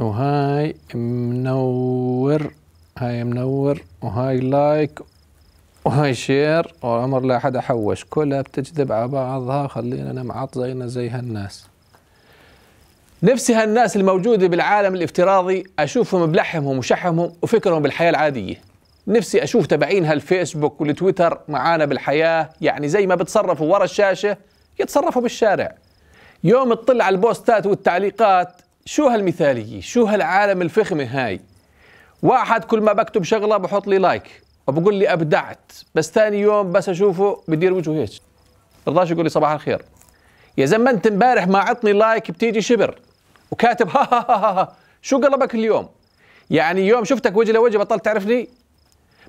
وهاي منور هاي منور وهاي لايك وهاي شير والامر لا حدا حوش كلها بتجذب على بعضها خلينا نمعط زينا زي هالناس نفسي هالناس الموجودة بالعالم الافتراضي أشوفهم بلحمهم وشحمهم وفكرهم بالحياة العادية نفسي أشوف تبعين هالفيسبوك والتويتر معانا بالحياة يعني زي ما بتصرفوا ورا الشاشة يتصرفوا بالشارع يوم تطلع على البوستات والتعليقات شو هالمثالية شو هالعالم الفخمة هاي واحد كل ما بكتب شغلة بحط لي لايك وبقول لي أبدعت بس ثاني يوم بس أشوفه بدير وجهه هيك رضاش يقول لي صباح الخير يا زلمة أنت امبارح ما عطني لايك بتيجي شبر وكاتب ها ها ها, ها شو قلبك اليوم؟ يعني يوم شفتك وجه لوجه بطلت تعرفني؟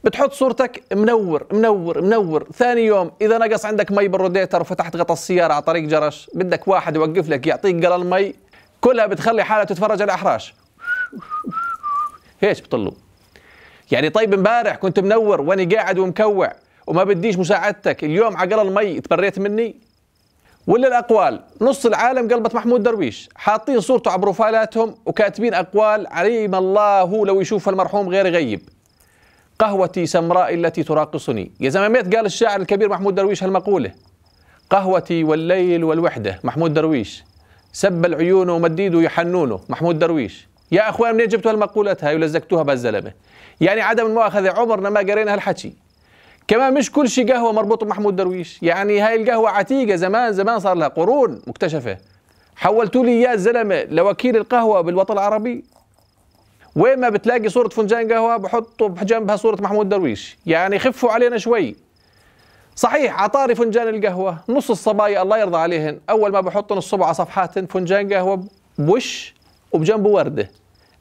بتحط صورتك منور منور منور ثاني يوم اذا نقص عندك مي بالروديتر وفتحت غطا السياره على طريق جرش بدك واحد يوقف لك يعطيك قلل مي كلها بتخلي حالها تتفرج على الاحراش هيش بطلوا يعني طيب امبارح كنت منور واني قاعد ومكوع وما بديش مساعدتك اليوم على قلل مي تبريت مني ولا الاقوال نص العالم قلبت محمود درويش حاطين صورته على بروفايلاتهم وكاتبين اقوال عليم الله لو يشوف المرحوم غير يغيب قهوتي سمراء التي تراقصني يا زماميت قال الشاعر الكبير محمود درويش هالمقولة قهوتي والليل والوحدة محمود درويش سب العيون ومديد يحنونه محمود درويش يا اخوان منين جبتوا هالمقولات هاي ولزقتوها بهالزلمه يعني عدم المؤاخذه عمرنا ما قرينا هالحكي كمان مش كل شيء قهوه مربوط بمحمود درويش يعني هاي القهوه عتيقه زمان زمان صار لها قرون مكتشفه حولتوا لي اياه الزلمه لوكيل القهوه بالوطن العربي وين ما بتلاقي صوره فنجان قهوه بحطوا بجنبها صوره محمود درويش يعني خفوا علينا شوي صحيح عطاري فنجان القهوه نص الصبايا الله يرضى عليهن اول ما بحطن الصبع على صفحاتن فنجان قهوه بوش وبجنبه ورده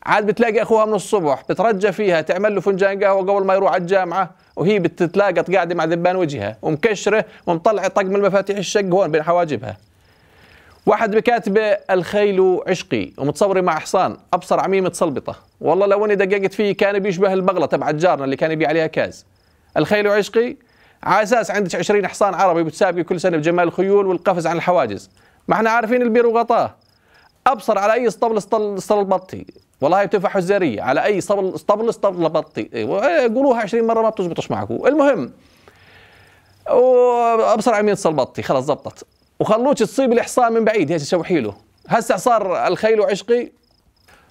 عاد بتلاقي اخوها من الصبح بترجى فيها تعمل له فنجان قهوه قبل ما يروح على الجامعه وهي بتتلاقط قاعده مع ذبان وجهها ومكشره ومطلعه طقم المفاتيح الشق هون بين حواجبها واحد بكاتبه الخيل عشقي ومتصوري مع حصان ابصر عميمه صلبطه والله لو اني دققت فيه كان بيشبه البغله تبع جارنا اللي كان يبيع عليها كاز الخيل عشقي على اساس عندك 20 حصان عربي بتسابقي كل سنه بجمال الخيول والقفز عن الحواجز ما احنا عارفين البير وغطاه ابصر على اي اسطبل اسطبل بطي والله تفاح حزاريه على اي اسطبل اسطبل اسطبل بطي إيه، قولوها 20 مره ما بتزبطش معكم المهم وابصر على مين بطي خلاص زبطت وخلوش تصيب الاحصاء من بعيد هيك شوحي له هسه صار الخيل عشقي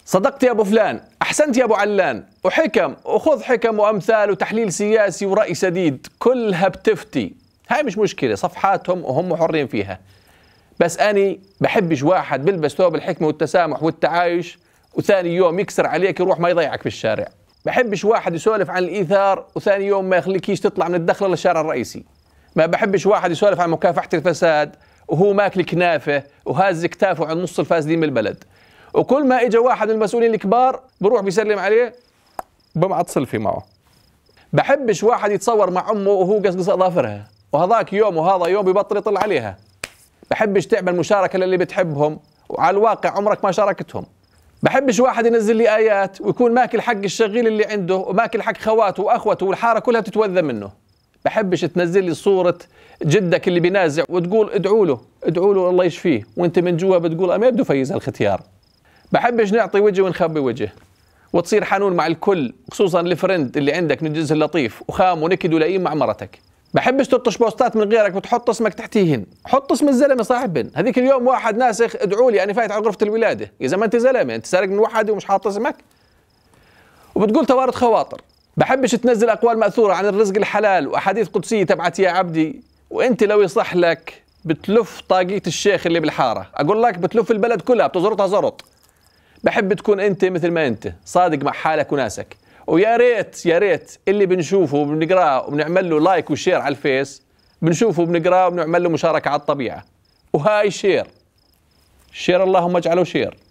صدقت يا ابو فلان احسنت يا ابو علان وحكم وخذ حكم وامثال وتحليل سياسي وراي سديد كلها بتفتي هاي مش مشكله صفحاتهم وهم حرين فيها بس أنا بحبش واحد بلبس ثوب الحكمة والتسامح والتعايش وثاني يوم يكسر عليك يروح ما يضيعك في الشارع بحبش واحد يسولف عن الإيثار وثاني يوم ما يخليكيش تطلع من الدخلة للشارع الرئيسي ما بحبش واحد يسولف عن مكافحة الفساد وهو ماكل كنافة وهاز كتافه عن نص الفاسدين من البلد وكل ما اجى واحد من المسؤولين الكبار بروح بيسلم عليه بمعط سلفي معه بحبش واحد يتصور مع امه وهو قصقص اظافرها وهذاك يوم وهذا يوم ببطل يطل عليها بحبش تعمل مشاركة للي بتحبهم وعلى الواقع عمرك ما شاركتهم بحبش واحد ينزل لي آيات ويكون ماكل حق الشغيل اللي عنده وماكل حق خواته وأخوته والحارة كلها تتوذى منه بحبش تنزل لي صورة جدك اللي بنازع وتقول ادعوا له ادعوا له الله يشفيه وانت من جوا بتقول ما يبدو فيز هالختيار بحبش نعطي وجه ونخبي وجه وتصير حنون مع الكل خصوصا الفرند اللي عندك من الجنس اللطيف وخام ونكد ولئيم مع مرتك بحبش تلطش بوستات من غيرك وتحط اسمك تحتيهن حط اسم الزلمه صاحبن هذيك اليوم واحد ناسخ ادعوا لي انا فايت على غرفه الولاده يا زلمه انت زلمه انت سارق من واحد ومش حاط اسمك وبتقول توارد خواطر بحبش تنزل اقوال ماثوره عن الرزق الحلال واحاديث قدسيه تبعت يا عبدي وانت لو يصح لك بتلف طاقية الشيخ اللي بالحاره اقول لك بتلف البلد كلها بتزرطها زرط بحب تكون انت مثل ما انت صادق مع حالك وناسك ويا ريت يا ريت اللي بنشوفه وبنقراه وبنعمل له لايك وشير على الفيس بنشوفه وبنقراه وبنعمل له مشاركه على الطبيعه وهاي شير شير اللهم اجعله شير